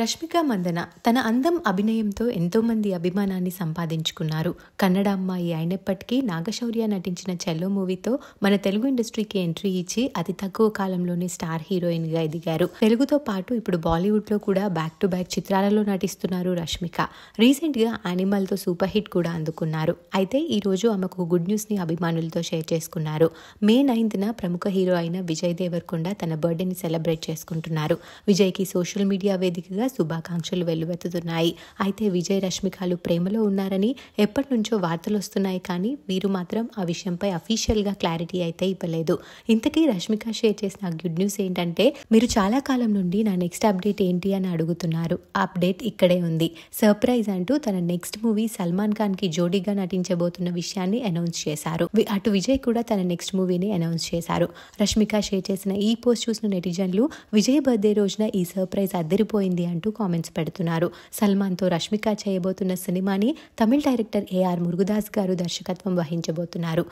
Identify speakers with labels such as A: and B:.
A: రష్మిక మందన తన అందం అభినయంతో ఎంతోమంది అభిమానాన్ని సంపాదించుకున్నారు కన్నడ అమ్మాయి అయినప్పటికీ నాగశౌర్య నటించిన చెల్లో మూవీతో మన తెలుగు ఇండస్ట్రీకి ఎంట్రీ ఇచ్చి అతి తక్కువ కాలంలోనే స్టార్ హీరోయిన్గా ఎదిగారు తెలుగుతో పాటు ఇప్పుడు బాలీవుడ్లో కూడా బ్యాక్ టు బ్యాక్ చిత్రాలలో నటిస్తున్నారు రష్మిక రీసెంట్గా తో సూపర్ హిట్ కూడా అందుకున్నారు అయితే ఈరోజు ఆమెకు గుడ్ న్యూస్ని అభిమానులతో షేర్ చేసుకున్నారు మే నైన్త్న ప్రముఖ హీరో అయిన విజయ్ దేవరకొండ తన బర్త్డేని సెలబ్రేట్ చేసుకుంటున్నారు విజయ్కి సోషల్ మీడియా వేదికగా సందర్భంగా శుభాకాంక్షలు వెల్లువెత్తుతున్నాయి అయితే విజయ్ రష్మికలు ప్రేమలో ఉన్నారని ఎప్పటి నుంచో వార్తలు వస్తున్నాయి కానీ వీరు మాత్రం ఆ విషయంపై అఫీషియల్గా క్లారిటీ అయితే ఇవ్వలేదు ఇంతకీ రష్మిక షేర్ చేసిన గుడ్ న్యూస్ ఏంటంటే మీరు చాలా కాలం నుండి నా నెక్స్ట్ అప్డేట్ ఏంటి అని అడుగుతున్నారు అప్డేట్ ఇక్కడే ఉంది సర్ప్రైజ్ అంటూ తన నెక్స్ట్ మూవీ సల్మాన్ ఖాన్ కి జోడీగా నటించబోతున్న విషయాన్ని అనౌన్స్ చేశారు అటు విజయ్ కూడా తన నెక్స్ట్ మూవీని అనౌన్స్ చేశారు రష్మిక షేర్ చేసిన ఈ పోస్ట్ చూసిన నెటిజన్లు విజయ్ బర్త్డే రోజున ఈ సర్ప్రైజ్ అద్దరిపోయింది అంటూ కామెంట్స్ పెడుతున్నారు సల్మాన్తో రష్మిక చేయబోతున్న సినిమాని తమిళ డైరెక్టర్ ఏఆర్ మురుగుదాస్ గారు దర్శకత్వం వహించబోతున్నారు